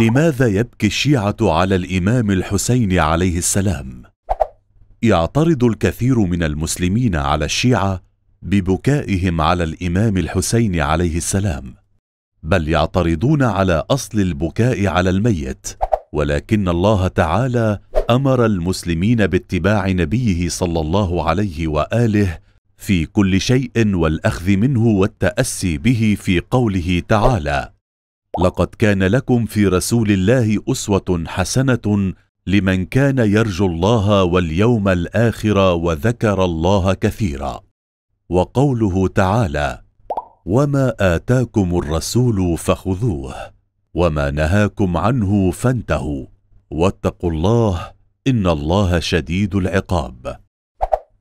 لماذا يبكي الشيعة على الإمام الحسين عليه السلام؟ يعترض الكثير من المسلمين على الشيعة ببكائهم على الإمام الحسين عليه السلام، بل يعترضون على أصل البكاء على الميت، ولكن الله تعالى أمر المسلمين باتباع نبيه صلى الله عليه وآله في كل شيء والأخذ منه والتأسي به في قوله تعالى: لقد كان لكم في رسول الله أسوة حسنة لمن كان يرجو الله واليوم الآخر وذكر الله كثيرا وقوله تعالى وما آتاكم الرسول فخذوه وما نهاكم عنه فانتهوا واتقوا الله إن الله شديد العقاب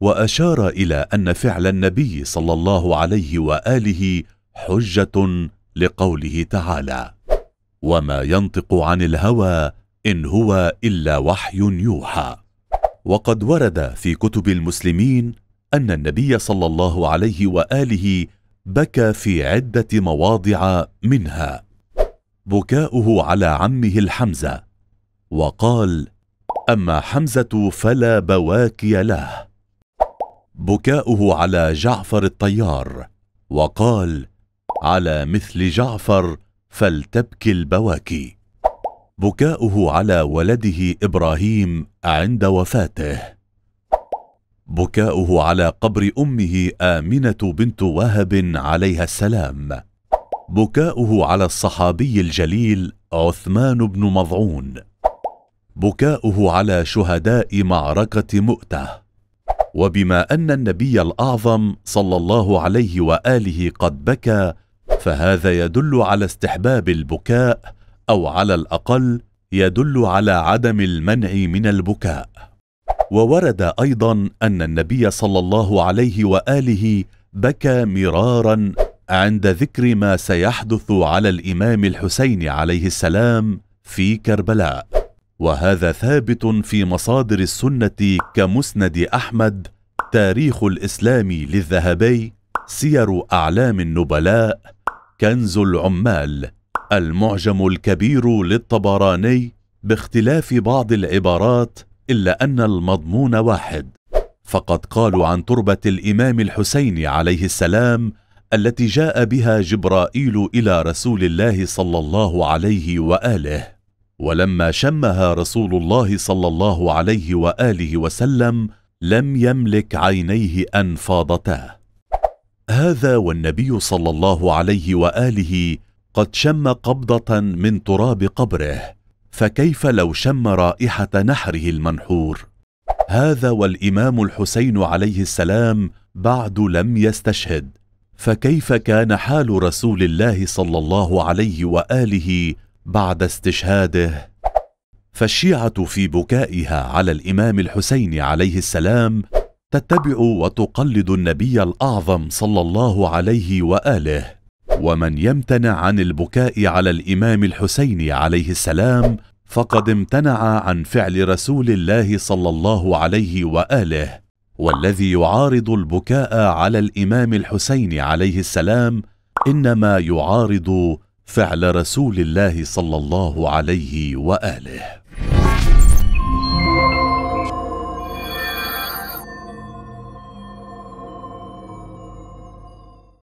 وأشار إلى أن فعل النبي صلى الله عليه وآله حجة لقوله تعالى وما ينطق عن الهوى إن هو إلا وحي يوحى وقد ورد في كتب المسلمين أن النبي صلى الله عليه وآله بكى في عدة مواضع منها بكاؤه على عمه الحمزة وقال أما حمزة فلا بواكي له بكاؤه على جعفر الطيار وقال على مثل جعفر فلتبكي البواكي بكاؤه على ولده ابراهيم عند وفاته بكاؤه على قبر امه امنه بنت وهب عليها السلام بكاؤه على الصحابي الجليل عثمان بن مضعون بكاؤه على شهداء معركه مؤته وبما ان النبي الاعظم صلى الله عليه واله قد بكى فهذا يدل على استحباب البكاء او على الاقل يدل على عدم المنع من البكاء وورد ايضا ان النبي صلى الله عليه واله بكى مرارا عند ذكر ما سيحدث على الامام الحسين عليه السلام في كربلاء وهذا ثابت في مصادر السنه كمسند احمد تاريخ الاسلام للذهبي سير اعلام النبلاء كنز العمال المعجم الكبير للطبراني باختلاف بعض العبارات إلا أن المضمون واحد فقد قالوا عن تربة الإمام الحسين عليه السلام التي جاء بها جبرائيل إلى رسول الله صلى الله عليه وآله ولما شمها رسول الله صلى الله عليه وآله وسلم لم يملك عينيه أن فاضتاه هذا والنبي صلى الله عليه واله قد شم قبضه من تراب قبره فكيف لو شم رائحه نحره المنحور هذا والامام الحسين عليه السلام بعد لم يستشهد فكيف كان حال رسول الله صلى الله عليه واله بعد استشهاده فالشيعه في بكائها على الامام الحسين عليه السلام تتبع وتقلد النبي الاعظم صلى الله عليه واله ومن يمتنع عن البكاء على الامام الحسين عليه السلام فقد امتنع عن فعل رسول الله صلى الله عليه واله والذي يعارض البكاء على الامام الحسين عليه السلام انما يعارض فعل رسول الله صلى الله عليه واله